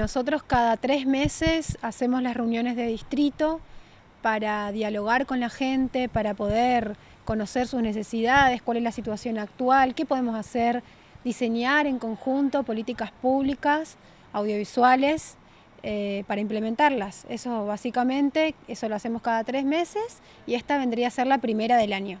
Nosotros cada tres meses hacemos las reuniones de distrito para dialogar con la gente, para poder conocer sus necesidades, cuál es la situación actual, qué podemos hacer, diseñar en conjunto políticas públicas, audiovisuales, eh, para implementarlas. Eso básicamente, eso lo hacemos cada tres meses y esta vendría a ser la primera del año.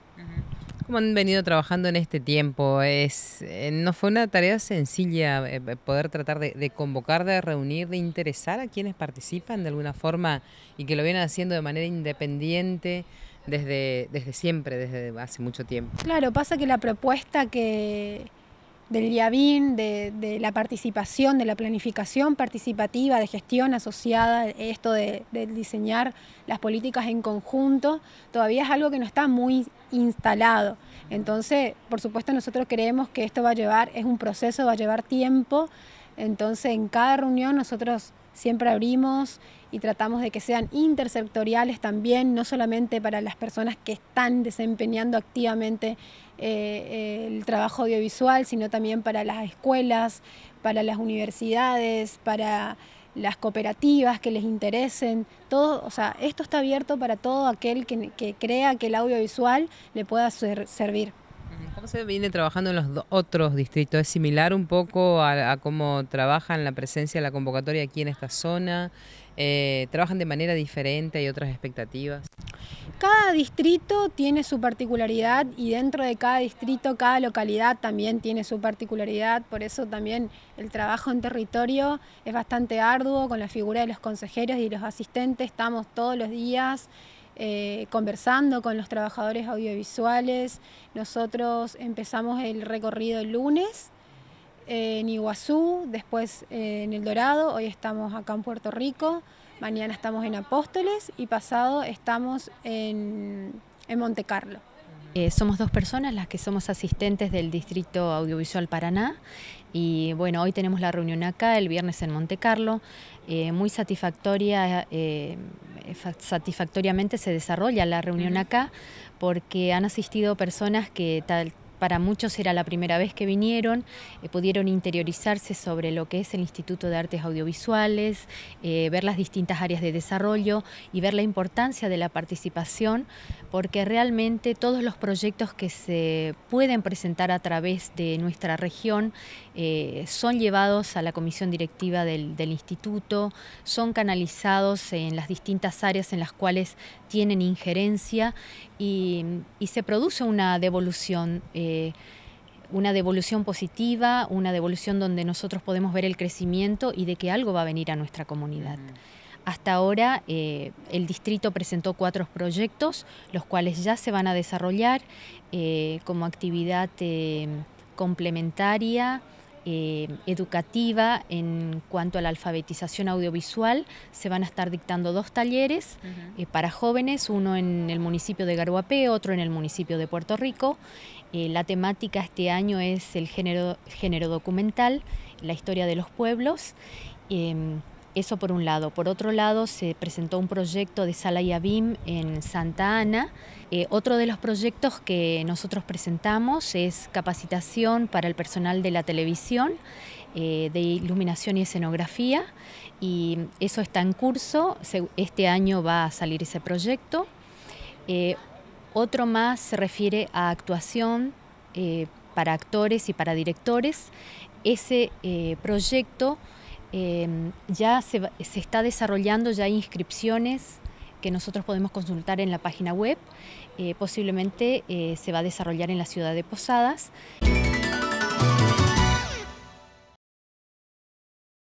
¿Cómo han venido trabajando en este tiempo? Es, eh, ¿No fue una tarea sencilla eh, eh, poder tratar de, convocar, de reunir, de interesar a quienes participan de alguna forma y que lo vienen haciendo de manera independiente desde, desde siempre, desde hace mucho tiempo? Claro, pasa que la propuesta que, del IABIN, de, la participación, de la planificación participativa, de gestión asociada, esto de, de, diseñar las políticas en conjunto, todavía es algo que no está muy instalado. Entonces, por supuesto, nosotros creemos que esto va a llevar, es un proceso, va a llevar tiempo. Entonces, en cada reunión nosotros Siempre abrimos y tratamos de que sean intersectoriales también, no solamente para las personas que están desempeñando activamente eh, eh, el trabajo audiovisual, sino también para las escuelas, para las universidades, para las cooperativas que les interesen, todo, o sea, esto está abierto para todo aquel que, crea que el audiovisual le pueda servir. ¿Cómo viene trabajando en los otros distritos? ¿Es similar un poco a, cómo trabajan la presencia de la convocatoria aquí en esta zona? Eh, ¿Trabajan de manera diferente? ¿Hay otras expectativas? Cada distrito tiene su particularidad y dentro de cada distrito, cada localidad también tiene su particularidad, por eso también el trabajo en territorio es bastante arduo con la figura de los consejeros y los asistentes, estamos todos los días eh, conversando con los trabajadores audiovisuales. Nosotros empezamos el recorrido el lunes eh, en Iguazú, después eh, en El Dorado, hoy estamos acá en Puerto Rico, mañana estamos en Apóstoles y pasado estamos en, en Monte Carlo. somos dos personas las que somos asistentes del Distrito Audiovisual Paraná y bueno, hoy tenemos la reunión acá, el viernes en Monte Carlo, muy satisfactoria eh, satisfactoriamente se desarrolla la reunión acá, porque han asistido personas que tal, para muchos era la primera vez que vinieron, eh, pudieron interiorizarse sobre lo que es el Instituto de Artes Audiovisuales, eh, ver las distintas áreas de desarrollo y ver la importancia de la participación, porque realmente todos los proyectos que se pueden presentar a través de nuestra región eh, son llevados a la comisión directiva del, instituto, son canalizados en las distintas áreas en las cuales tienen injerencia y, se produce una devolución una devolución positiva, una devolución donde nosotros podemos ver el crecimiento y de que algo va a venir a nuestra comunidad. Hasta ahora eh, el distrito presentó cuatro proyectos, los cuales ya se van a desarrollar eh, como actividad eh, complementaria eh, educativa en cuanto a la alfabetización audiovisual. Se van a estar dictando dos talleres eh, para jóvenes, uno en el municipio de Garuapé, otro en el municipio de Puerto Rico. Eh, la temática este año es el género, género documental, la historia de los pueblos. Em, eso por un lado. Por otro lado, se presentó un proyecto de Sala y en Santa Ana. Eh, otro de los proyectos que nosotros presentamos es capacitación para el personal de la televisión, eh, de iluminación y escenografía. Y eso está en curso. este año va a salir ese proyecto. Eh, otro más se refiere a actuación para actores y para directores. Ese proyecto Em, ya se, está desarrollando, ya hay inscripciones que nosotros podemos consultar en la página web. Eh, posiblemente eh, se va a desarrollar en la ciudad de Posadas.